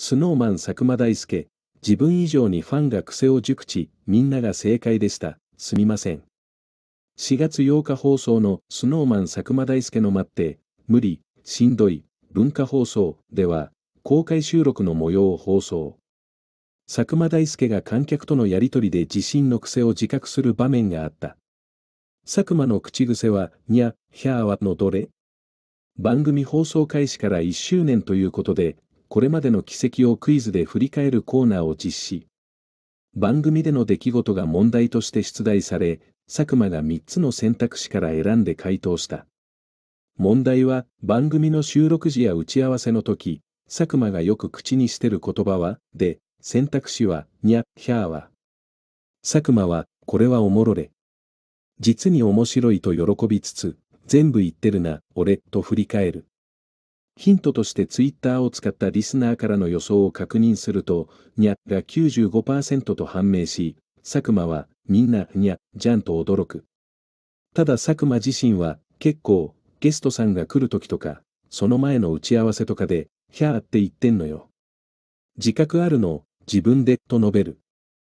スノーマン佐久間大介、自分以上にファンが癖を熟知、みんなが正解でした。すみません。4月8日放送のスノーマン佐久間大介の待って、無理、しんどい、文化放送では、公開収録の模様を放送。佐久間大介が観客とのやりとりで自身の癖を自覚する場面があった。佐久間の口癖は、にゃ、ひゃーはのどれ番組放送開始から1周年ということで、これまでの軌跡をクイズで振り返るコーナーを実施。番組での出来事が問題として出題され、佐久間が3つの選択肢から選んで回答した。問題は、番組の収録時や打ち合わせの時、佐久間がよく口にしてる言葉は、で、選択肢は、にゃ、ひゃーは。佐久間は、これはおもろれ。実に面白いと喜びつつ、全部言ってるな、俺、と振り返る。ヒントとしてツイッターを使ったリスナーからの予想を確認すると、にゃが95%と判明し、佐久間はみんなにゃ、じゃんと驚く。ただ佐久間自身は結構ゲストさんが来る時とか、その前の打ち合わせとかで、ひゃーって言ってんのよ。自覚あるの、自分で、と述べる。